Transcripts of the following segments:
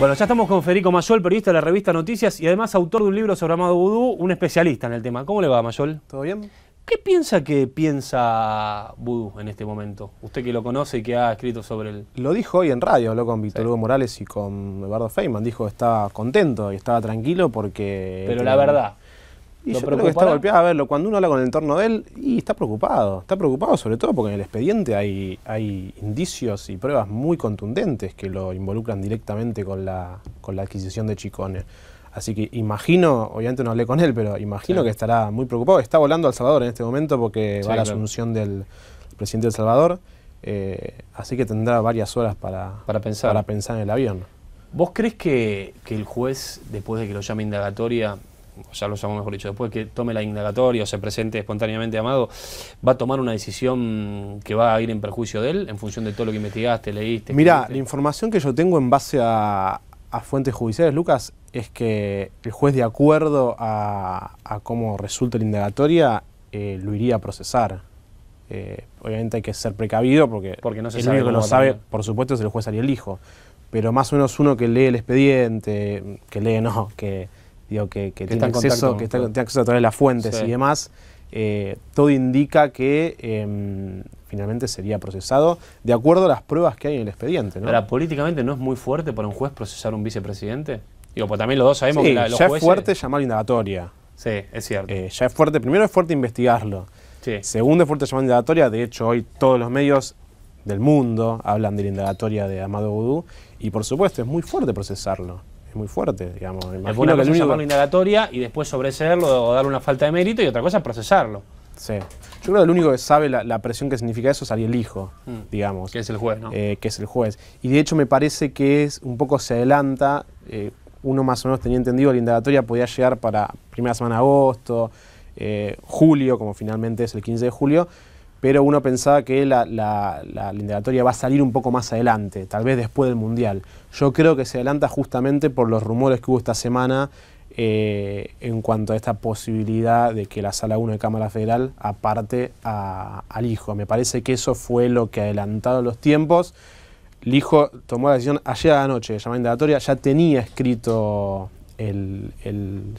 Bueno, ya estamos con Federico Mayol, periodista de la revista Noticias y además autor de un libro sobre Amado Vudú, un especialista en el tema. ¿Cómo le va, Mayol? ¿Todo bien? ¿Qué piensa que piensa Vudú en este momento? Usted que lo conoce y que ha escrito sobre él. Lo dijo hoy en radio, habló con Víctor Hugo Morales y con Eduardo Feynman. Dijo que estaba contento y estaba tranquilo porque... Pero este la verdad... Y yo creo que está golpeado. A verlo, cuando uno habla con el entorno de él, y está preocupado. Está preocupado sobre todo porque en el expediente hay, hay indicios y pruebas muy contundentes que lo involucran directamente con la, con la adquisición de Chicone. Así que imagino, obviamente no hablé con él, pero imagino que estará muy preocupado. Está volando al Salvador en este momento porque va a la asunción del presidente de El Salvador. Eh, así que tendrá varias horas para, pensar. para pensar en el avión. ¿Vos crees que, que el juez, después de que lo llame indagatoria, o ya lo usamos mejor dicho, después que tome la indagatoria o se presente espontáneamente Amado, ¿va a tomar una decisión que va a ir en perjuicio de él en función de todo lo que investigaste, leíste? Mira, la información que yo tengo en base a, fuentes judiciales, Lucas, es que el juez, de acuerdo a, cómo resulta la indagatoria, eh, lo iría a procesar. Eh, obviamente hay que ser precavido porque, no el único que lo sabe, por supuesto, es el juez el Hijo. Pero más o menos uno que lee el expediente, que lee no, que digo, que, que, tiene, acceso, a través de las fuentes y demás, eh, todo indica que em, finalmente sería procesado de acuerdo a las pruebas que hay en el expediente. ¿no? Ahora, políticamente no es muy fuerte para un juez procesar un vicepresidente. Digo, pues también los dos sabemos que la, ya es fuerte llamar indagatoria. Sí, es cierto. Eh, ya es fuerte, primero es fuerte investigarlo. Segundo es fuerte llamar indagatoria. De hecho, hoy todos los medios del mundo hablan de la indagatoria de Amado Boudou. Y por supuesto, es muy fuerte procesarlo es muy fuerte, digamos. es bueno que que indagatoria y después sobreseerlo o darle una falta de mérito y otra cosa es procesarlo. Sí. Yo creo que el único que sabe la, presión que significa eso es el Hijo, mm. digamos. Que es el juez, ¿no? Eh, que es el juez. Y de hecho me parece que es un poco se adelanta, eh, uno más o menos tenía entendido, la indagatoria podía llegar para primera semana de agosto, eh, julio, como finalmente es el 15 de julio, pero uno pensaba que la, indagatoria va a salir un poco más adelante, tal vez después del Mundial. Yo creo que se adelanta justamente por los rumores que hubo esta semana eh, en cuanto a esta posibilidad de que la Sala 1 de Cámara Federal aparte al hijo. Me parece que eso fue lo que adelantaron los tiempos. El hijo tomó la decisión ayer a la noche de llamar indagatoria, ya tenía escrito el,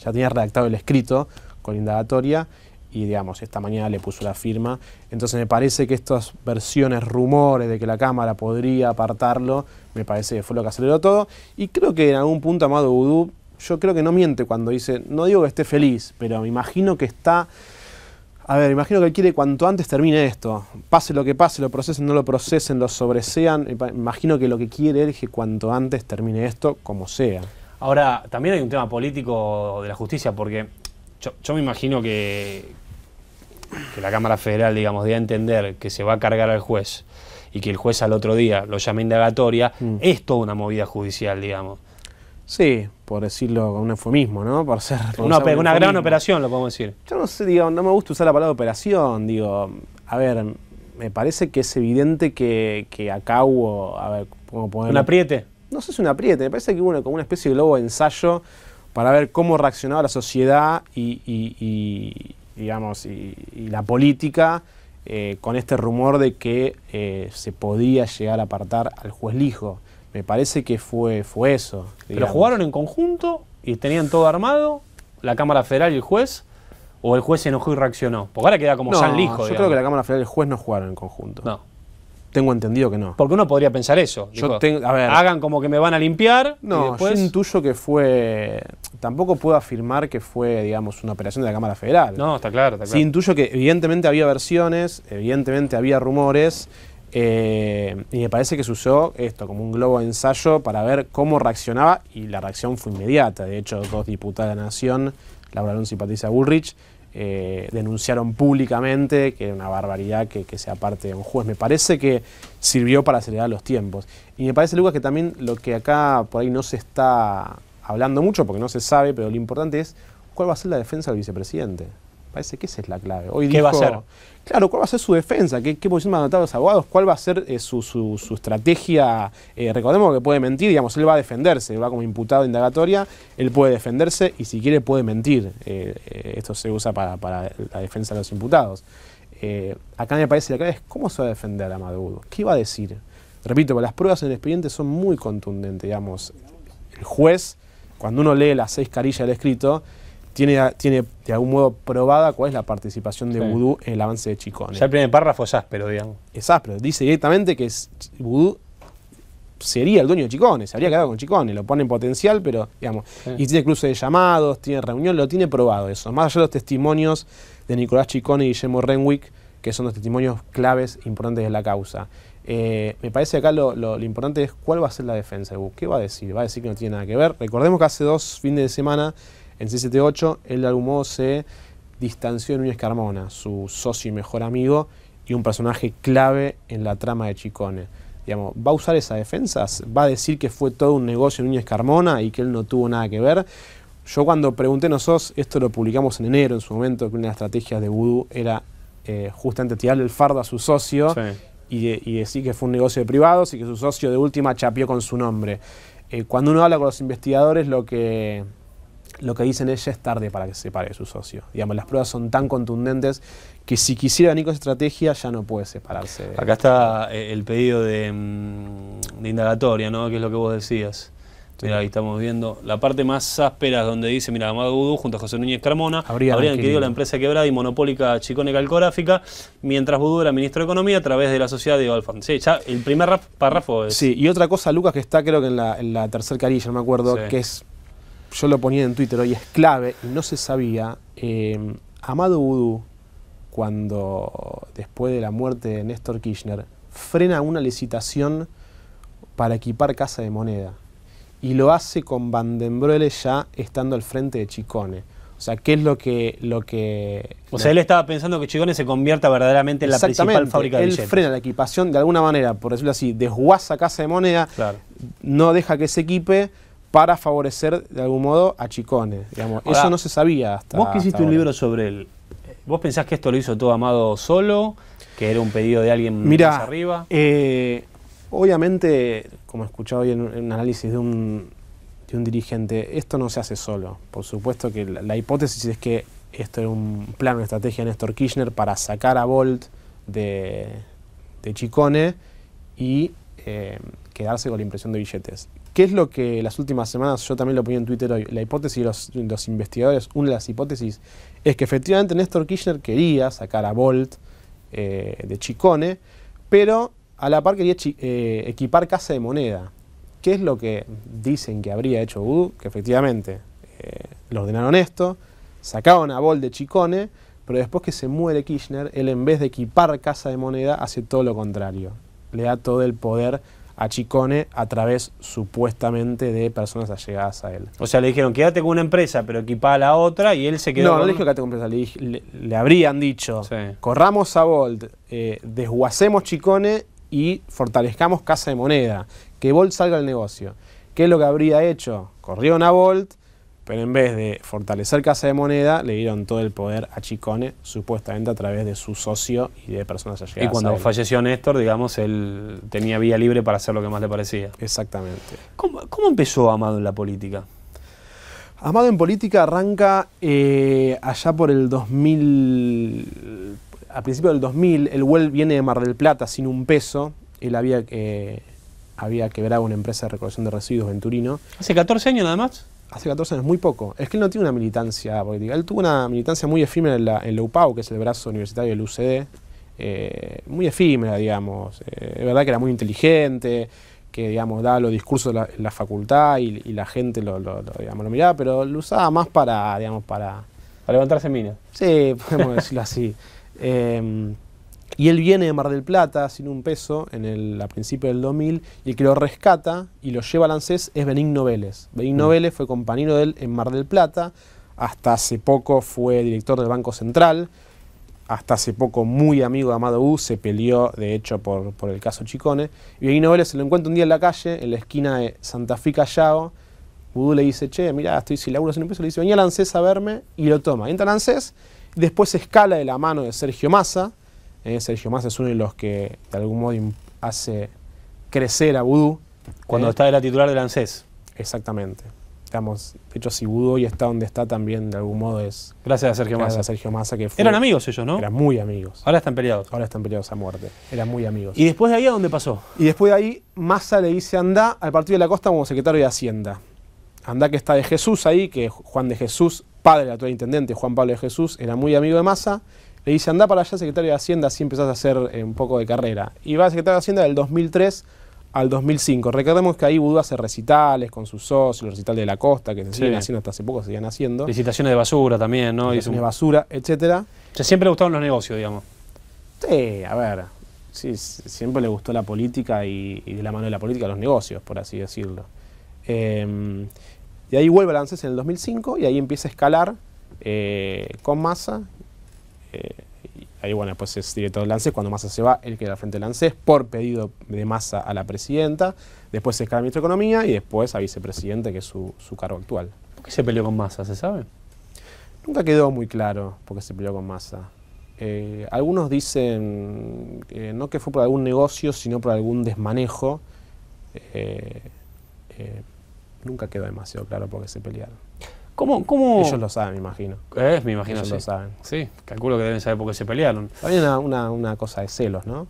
ya tenía redactado el escrito con indagatoria y digamos, esta mañana le puso la firma. Entonces me parece que estas versiones, rumores de que la Cámara podría apartarlo, me parece que fue lo que aceleró todo. Y creo que en algún punto Amado Udú, yo creo que no miente cuando dice, no digo que esté feliz, pero me imagino que está... A ver, imagino que él quiere cuanto antes termine esto. Pase lo que pase, lo procesen, no lo procesen, lo sobresean. Imagino que lo que quiere él es que cuanto antes termine esto, como sea. Ahora, también hay un tema político de la justicia, porque yo me imagino que, que la Cámara Federal, digamos, dé a entender que se va a cargar al juez y que el juez al otro día lo llame indagatoria, mm. es toda una movida judicial, digamos. Sí, por decirlo con un eufemismo, ¿no? Por ser una, gran operación, lo podemos decir. Yo no sé, digo, no me gusta usar la palabra operación, digo, a ver, me parece que es evidente que, que acá hubo, a ver, ¿cómo poner? ¿Un apriete? No sé si un apriete, me parece que hubo como una especie de globo de ensayo para ver cómo reaccionaba la sociedad y digamos, y, la política, eh, con este rumor de que eh, se podía llegar a apartar al juez Lijo. Me parece que fue, fue eso. Pero jugaron en conjunto y tenían todo armado, la Cámara Federal y el juez, o el juez se enojó y reaccionó. Porque ahora queda como San Lijo. Yo creo que la Cámara Federal y el juez no jugaron en conjunto. No. Tengo entendido que no. Porque uno podría pensar eso. Yo hagan como que me van a limpiar. No, y después... yo intuyo que fue. Tampoco puedo afirmar que fue, digamos, una operación de la Cámara Federal. No, está claro, está claro. Sí, intuyo que evidentemente había versiones, evidentemente había rumores. Eh, y me parece que se usó esto como un globo de ensayo para ver cómo reaccionaba y la reacción fue inmediata. De hecho, dos diputadas de la Nación, Laura Alonso y Patricia Bullrich, eh, denunciaron públicamente, que era una barbaridad que, que, sea parte de un juez. Me parece que sirvió para acelerar los tiempos. Y me parece, Lucas, que también lo que acá por ahí no se está hablando mucho, porque no se sabe, pero lo importante es cuál va a ser la defensa del vicepresidente. Parece que esa es la clave. ¿Qué va a ser? Claro, ¿cuál va a ser su defensa? ¿Qué, posición van a adoptar los abogados? ¿Cuál va a ser eh, su, estrategia? Eh, recordemos que puede mentir, digamos, él va a defenderse, va como imputado indagatoria, él puede defenderse y si quiere puede mentir. Eh, esto se usa para, la defensa de los imputados. acá me parece la clave es cómo se va a defender a Maduro, qué va a decir. Repito, las pruebas en el expediente son muy contundentes, digamos. El juez, cuando uno lee las seis carillas del escrito, tiene, de algún modo probada cuál es la participación de Vudú en el avance de Chicone. Ya el primer párrafo es áspero, digamos. Es áspero. Dice directamente que es, sería el dueño de Chicone, se habría quedado con Chicone, lo pone en potencial, pero digamos. Y tiene cruces de llamados, tiene reunión, lo tiene probado eso. Más allá de los testimonios de Nicolás Chicone y Guillermo Renwick, que son los testimonios claves e importantes de la causa. Eh, me parece acá lo, lo, importante es cuál va a ser la defensa de ¿Qué va a decir? ¿Va a decir que no tiene nada que ver? Recordemos que hace dos fines de semana en C78 él de algún modo se distanció de Núñez Carmona, su socio y mejor amigo y un personaje clave en la trama de Chicone. Digamos, ¿Va a usar esa defensas? ¿Va a decir que fue todo un negocio de Núñez Carmona y que él no tuvo nada que ver? Yo cuando pregunté nosotros, esto lo publicamos en enero en su momento, que una de las estrategias de Voodoo era eh, justamente tirarle el fardo a su socio y, decir que fue un negocio de privados y que su socio de última chapeó con su nombre. Eh, cuando uno habla con los investigadores, lo que lo que dicen ella es tarde para que separe de su socio. Digamos, las pruebas son tan contundentes que si quisiera Nico estrategia ya no puede separarse. Acá está eh, el pedido mm, de, indagatoria, ¿no? Que es lo que vos decías. Mira, ahí estamos viendo la parte más áspera donde dice, mira, Amado Budú junto a José Núñez Carmona habrían, querido la empresa quebrada y monopólica Chicone Calcográfica, mientras Vudú era ministro de Economía a través de la sociedad de Alfan. Sí, ya el primer párrafo es... Sí, y otra cosa, Lucas, que está creo que en la, tercer tercera carilla, no me acuerdo, que es yo lo ponía en Twitter hoy, es clave, y no se sabía, eh, Amado Udú, cuando después de la muerte de Néstor Kirchner, frena una licitación para equipar Casa de Moneda. Y lo hace con Vandenbroele ya estando al frente de Chicone. O sea, ¿qué es lo que... Lo que o sea, él estaba pensando que Chicone se convierta verdaderamente en la principal fábrica de él frena la equipación de alguna manera, por decirlo así, desguaza Casa de Moneda, no deja que se equipe, para favorecer de algún modo a Chicone. Digamos. Eso no se sabía hasta. Vos que hiciste un libro sobre él, ¿vos pensás que esto lo hizo todo Amado solo? ¿Que era un pedido de alguien más arriba? Eh, obviamente, como he escuchado hoy en un análisis de un, de un, dirigente, esto no se hace solo. Por supuesto que la, hipótesis es que esto es un plan, una estrategia de Néstor Kirchner para sacar a Bolt de, de Chicone y eh, quedarse con la impresión de billetes ¿Qué es lo que las últimas semanas, yo también lo ponía en Twitter hoy, la hipótesis de los, investigadores, una de las hipótesis es que efectivamente Néstor Kirchner quería sacar a Bolt eh, de Chicone, pero a la par quería eh, equipar Casa de Moneda. ¿Qué es lo que dicen que habría hecho U? Que efectivamente eh, lo ordenaron esto, sacaron a Bolt de Chicone, pero después que se muere Kirchner, él en vez de equipar Casa de Moneda hace todo lo contrario. Le da todo el poder a Chicone a través supuestamente de personas allegadas a él. O sea, le dijeron, quédate con una empresa, pero equipa a la otra y él se quedó. No, no le dijo quédate con una empresa, le, habrían dicho, corramos a Volt, eh, desguacemos Chicone y fortalezcamos Casa de Moneda, que Volt salga al negocio. ¿Qué es lo que habría hecho? Corrieron a Volt... Pero en vez de fortalecer Casa de Moneda, le dieron todo el poder a Chicone, supuestamente a través de su socio y de personas allegadas. Y cuando falleció Néstor, digamos, él tenía vía libre para hacer lo que más le parecía. Exactamente. ¿Cómo, empezó Amado en la política? Amado en política arranca eh, allá por el 2000, a principios del 2000, el Well viene de Mar del Plata sin un peso, él había, eh, había quebrado una empresa de recolección de residuos en Turino. ¿Hace 14 años nada más? hace 14 años, muy poco. Es que él no tiene una militancia política. Él tuvo una militancia muy efímera en la, en UPAU, que es el brazo universitario del UCD. Eh, muy efímera, digamos. Eh, es verdad que era muy inteligente, que, digamos, daba los discursos en la, facultad y, la gente lo, digamos, lo miraba, pero lo usaba más para, digamos, para... Para levantarse minas. Sí, podemos decirlo así. Em, y él viene de Mar del Plata sin un peso en el, a principios del 2000 y el que lo rescata y lo lleva al ANSES es Benigno Vélez. Benigno mm. Vélez fue compañero de él en Mar del Plata, hasta hace poco fue director del Banco Central, hasta hace poco muy amigo de Amado U, se peleó de hecho por, el caso Chicone. Y Benigno Vélez se lo encuentra un día en la calle, en la esquina de Santa Fe Callao. Vudú le dice, che, mira, estoy sin laburo, sin un peso. Le dice, venía al ANSES a verme y lo toma. Entra al ANSES, después escala de la mano de Sergio Massa eh, Sergio Massa es uno de los que de algún modo hace crecer a Vudú. Cuando eh. está de la titular del ANSES. Exactamente. de hecho, si Vudú hoy está donde está también, de algún modo es. Gracias a Sergio Massa. A Sergio Massa que Eran amigos ellos, ¿no? Eran muy amigos. Ahora están peleados. Ahora están peleados a muerte. Eran muy amigos. ¿Y después de ahí a dónde pasó? Y después de ahí, Massa le dice anda al Partido de la Costa como secretario de Hacienda. Anda que está de Jesús ahí, que Juan de Jesús, padre del actual intendente Juan Pablo de Jesús, era muy amigo de Massa le dice, anda para allá, secretario de Hacienda, así empezás a hacer eh, un poco de carrera. Y va a secretario de Hacienda del 2003 al 2005. Recordemos que ahí Budú hace recitales con sus socios, el recital de la costa, que se siguen haciendo hasta hace poco, se siguen haciendo. Licitaciones de basura también, ¿no? Licitaciones de basura, etcétera. O sea, siempre le gustaban los negocios, digamos. Sí, a ver. Sí, siempre le gustó la política y, de la mano de la política los negocios, por así decirlo. Em, y ahí vuelve a la en el 2005 y ahí empieza a escalar eh, con masa eh, ahí bueno, pues es director de Lances, cuando Massa se va, él queda al frente de Lances por pedido de Massa a la presidenta, después se escala ministro de Economía y después a vicepresidente, que es su, cargo actual. ¿Por qué se peleó con Massa, se sabe? Nunca quedó muy claro por qué se peleó con Massa. Eh, algunos dicen eh, no que fue por algún negocio, sino por algún desmanejo. nunca quedó demasiado claro por qué se pelearon. ¿Cómo, cómo... Ellos lo saben, me imagino. Eh, me imagino, Ellos lo saben. Sí, calculo que deben saber por qué se pelearon. Había una, una, cosa de celos, ¿no?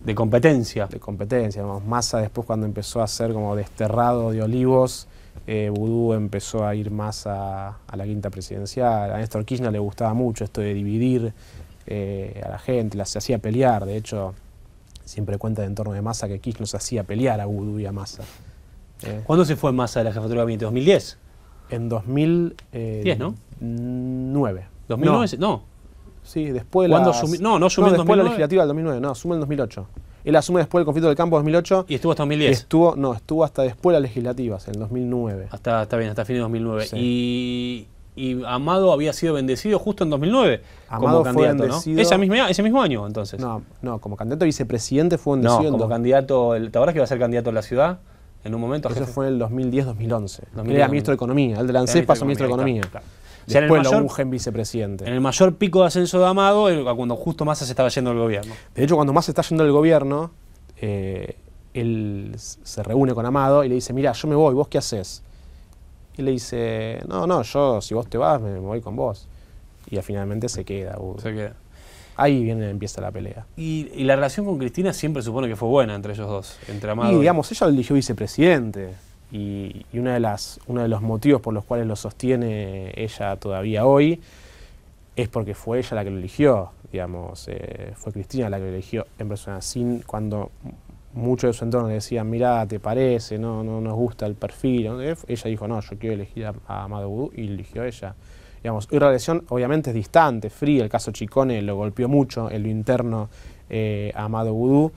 De competencia. De competencia. Vamos, Massa después cuando empezó a ser como desterrado de Olivos, eh, Vudú empezó a ir más a, la quinta presidencial. A Néstor Kirchner le gustaba mucho esto de dividir eh, a la gente, las, se hacía pelear. De hecho, siempre cuenta de entorno de Massa que Kirchner se hacía pelear a Vudú y a Massa. Eh. ¿Cuándo se fue Massa de la jefatura de gabinete? ¿2010? En 2010, eh, ¿no? 2009, no. Sí, después la, asumió? No, no asumió no, después de la legislativa del 2009, no, asume en 2008. Él asume después del conflicto del campo 2008. ¿Y estuvo hasta 2010? Estuvo, no, estuvo hasta después de las legislativas, en 2009. Hasta, está bien, hasta fin de 2009. Y, y, Amado había sido bendecido justo en 2009 Amado candidato, fue ¿no? Esa ese mismo año, entonces. No, no, como candidato a vicepresidente fue bendecido. No, como candidato, ¿te acordás que iba a ser candidato a la ciudad? en un momento. Eso fue en el 2010-2011. era ministro de Economía, él de la ANSES pasó ministro de Economía. Después lo en vicepresidente. En el mayor pico de ascenso de Amado, eh, cuando justo Massa se estaba yendo del gobierno. De hecho, cuando Massa está yendo del gobierno, eh, él se reúne con Amado y le dice, mira, yo me voy, ¿vos qué haces? Y le dice, no, no, yo si vos te vas, me, voy con vos. Y finalmente se queda. Uh. Se queda. Ahí viene, empieza la pelea. Y, la relación con Cristina siempre supone que fue buena entre ellos dos, entre Amado. Y digamos, ella eligió vicepresidente. Y, una de las, uno de los motivos por los cuales lo sostiene ella todavía hoy es porque fue ella la que lo eligió. Digamos, eh, fue Cristina la que lo eligió en persona. Sin cuando muchos de su entorno le decían, mira te parece, no, no nos gusta el perfil. Ella dijo, no, yo quiero elegir a, Amado Boudou y eligió a ella. Digamos, y relación obviamente es distante, fría, el caso Chicone lo golpeó mucho, en lo interno eh, a Amado Gudú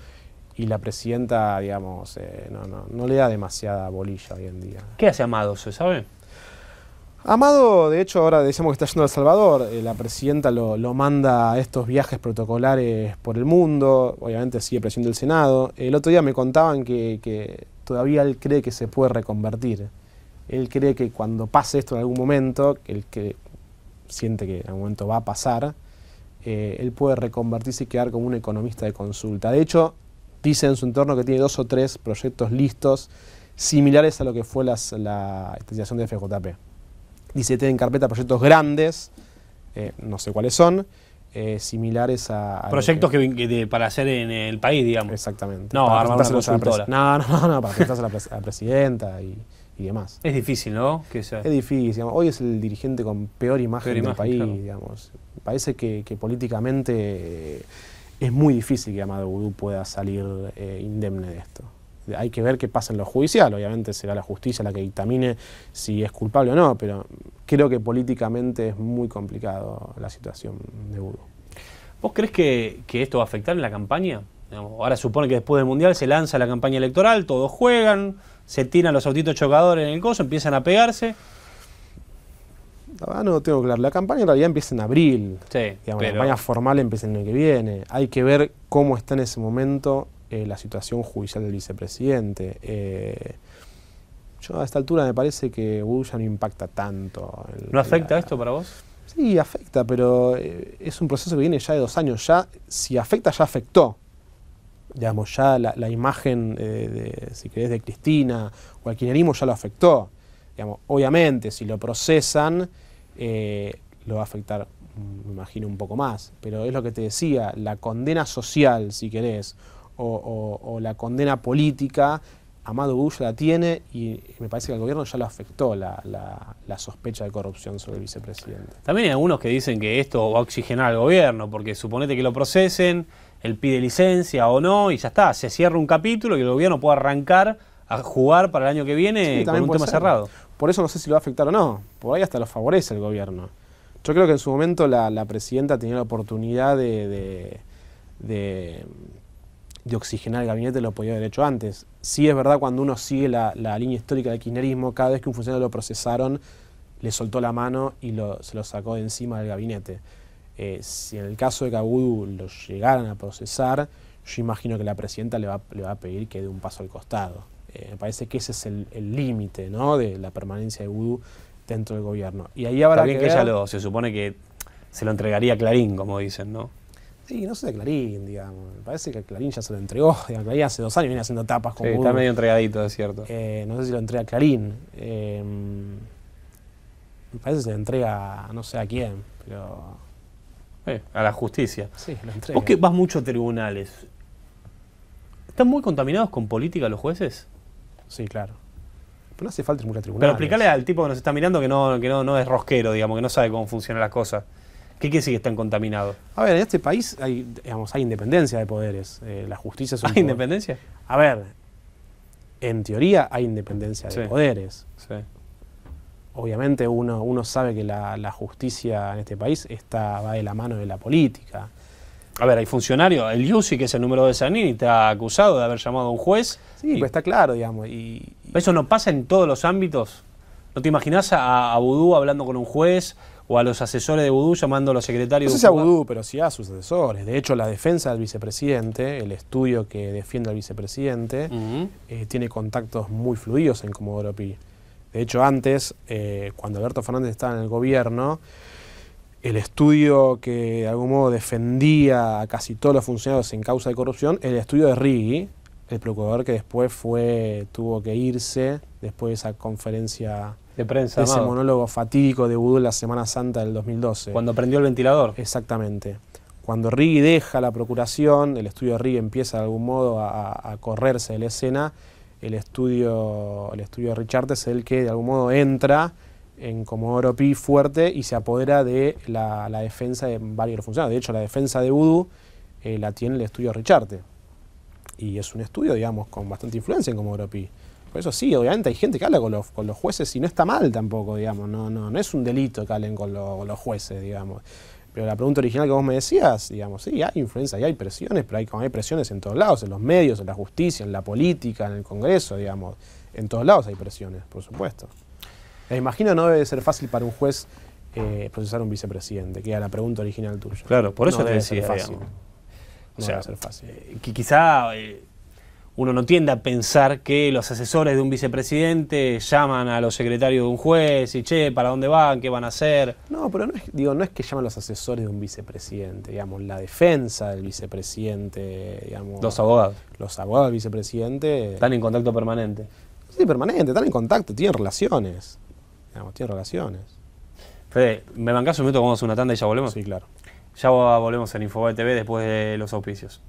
y la presidenta, digamos, eh, no, no, no, le da demasiada bolilla hoy en día. ¿Qué hace Amado, se sabe? Amado, de hecho, ahora decimos que está yendo a El Salvador, eh, la presidenta lo, manda a estos viajes protocolares por el mundo, obviamente sigue presionando el Senado. El otro día me contaban que, que todavía él cree que se puede reconvertir. Él cree que cuando pase esto en algún momento, el que siente que en algún momento va a pasar, eh, él puede reconvertirse y quedar como un economista de consulta. De hecho, dice en su entorno que tiene dos o tres proyectos listos similares a lo que fue la estación de FJP. Dice, tiene que en carpeta proyectos grandes, eh, no sé cuáles son, eh, similares a... proyectos que, para hacer en el país, digamos. Exactamente. No, para armar una consultora. No, no, no, para presentarse a la presidenta y y demás. Es difícil, ¿no? Es difícil. Hoy es el dirigente con peor imagen, del país, Parece que, políticamente eh, es muy difícil que Amado Gurú pueda salir eh, indemne de esto. Hay que ver qué pasa en lo judicial. Obviamente será la justicia la que dictamine si es culpable o no, pero creo que políticamente es muy complicado la situación de Gurú. ¿Vos crees que, esto va a afectar en la campaña? ahora supone que después del Mundial se lanza la campaña electoral, todos juegan, se tiran los autitos chocadores en el coso, empiezan a pegarse. no tengo claro. La campaña en realidad empieza en abril. Sí, La campaña formal empieza en el que viene. Hay que ver cómo está en ese momento eh, la situación judicial del vicepresidente. Eh, yo a esta altura me parece que Bush ya no impacta tanto. ¿No afecta esto para vos? Sí, afecta, pero eh, es un proceso que viene ya de dos años. Ya, si afecta, ya afectó digamos, ya la, imagen, eh, de, si querés, de Cristina o alquilerismo ya lo afectó. Digamos, obviamente, si lo procesan, eh, lo va a afectar, me imagino, un poco más. Pero es lo que te decía, la condena social, si querés, o, la condena política, Amado Bush la tiene y me parece que al gobierno ya lo afectó la, la, sospecha de corrupción sobre el vicepresidente. También hay algunos que dicen que esto va a oxigenar al gobierno, porque suponete que lo procesen, él pide licencia o no y ya está, se cierra un capítulo y el gobierno puede arrancar a jugar para el año que viene con un tema cerrado. Por eso no sé si lo va a afectar o no, por ahí hasta lo favorece el gobierno. Yo creo que en su momento la, presidenta tenía la oportunidad de, de, oxigenar el gabinete, lo podía haber hecho antes. Sí es verdad cuando uno sigue la, línea histórica del kirchnerismo, cada vez que un funcionario lo procesaron, le soltó la mano y se lo sacó de encima del gabinete. Eh, si en el caso de que Agudu lo llegaran a procesar, yo imagino que la presidenta le va, le va a pedir que dé un paso al costado. Eh, me parece que ese es el límite ¿no? de la permanencia de Agudu dentro del gobierno. Y ahí habrá que, ella lo, se supone que se lo entregaría a Clarín, como dicen, ¿no? Sí, no sé de Clarín, digamos. Me parece que Clarín ya se lo entregó. Clarín hace dos años viene haciendo tapas con Está medio entregadito, es cierto. Eh, no sé si lo entrega Clarín. me parece que se lo entrega, no sé a quién, pero a la justicia. Sí, Vos que vas mucho a tribunales, ¿están muy contaminados con política los jueces? Sí, claro. Pero no hace falta ir mucho a tribunales. Pero explicarle al tipo que nos está mirando que no, que no, no es rosquero, digamos, que no sabe cómo funcionan las cosas. ¿Qué quiere decir que están contaminados? A ver, en este país hay, digamos, hay independencia de poderes. Eh, la justicia es un ¿Hay independencia? A ver, en teoría hay independencia de poderes. Sí obviamente uno, sabe que la, justicia en este país está, va de la mano de la política. A ver, hay funcionarios, el Yusi, que es el número de te ha acusado de haber llamado a un juez. Sí, pues está claro, digamos. Y, ¿Eso no pasa en todos los ámbitos? ¿No te imaginas a, a Vudú hablando con un juez o a los asesores de Vudú llamando a los secretarios? No sé si a Vudú, pero sí a sus asesores. De hecho, la defensa del vicepresidente, el estudio que defiende al vicepresidente, eh, tiene contactos muy fluidos en Comodoro Pi. De hecho, antes, eh, cuando Alberto Fernández estaba en el gobierno, el estudio que de algún modo defendía a casi todos los funcionarios en causa de corrupción, el estudio de Rigi, el procurador que después fue, tuvo que irse después de esa conferencia de prensa, ese monólogo fatídico de en la Semana Santa del 2012. Cuando prendió el ventilador. Exactamente. Cuando Rigi deja la procuración, el estudio de Riggi empieza de algún modo a, a correrse de la escena, el estudio, el estudio de Richard es el que de algún modo entra en Comodoro Pi fuerte y se apodera de la, defensa de varios funcionarios. De hecho, la defensa de Voodoo eh, la tiene el estudio Richarte. Y es un estudio, digamos, con bastante influencia en Comodoro Pi. Por eso sí, obviamente hay gente que habla con los, con los jueces y no está mal tampoco, digamos. No, no, no es un delito que hablen con, con los jueces, digamos. Pero la pregunta original que vos me decías, digamos, sí, hay influencia y hay presiones, pero hay, hay presiones en todos lados, en los medios, en la justicia, en la política, en el Congreso, digamos. En todos lados hay presiones, por supuesto. Me imagino no debe ser fácil para un juez eh, procesar a un vicepresidente, que era la pregunta original tuya. Claro, por eso te debe ser fácil. No sea, debe ser fácil. Eh, que quizá eh, uno no tiende a pensar que los asesores de un vicepresidente llaman a los secretarios de un juez y che, ¿para dónde van? ¿Qué van a hacer? No, pero no es, digo, no es que llaman los asesores de un vicepresidente, digamos, la defensa del vicepresidente, digamos. Los abogados. Los abogados del vicepresidente. Están en contacto permanente. Sí, permanente, están en contacto, tienen relaciones. Digamos, tienen relaciones. Fede, ¿me bancás un minuto? Vamos a una tanda y ya volvemos. Sí, claro. Ya volvemos en Infobae TV después de los auspicios.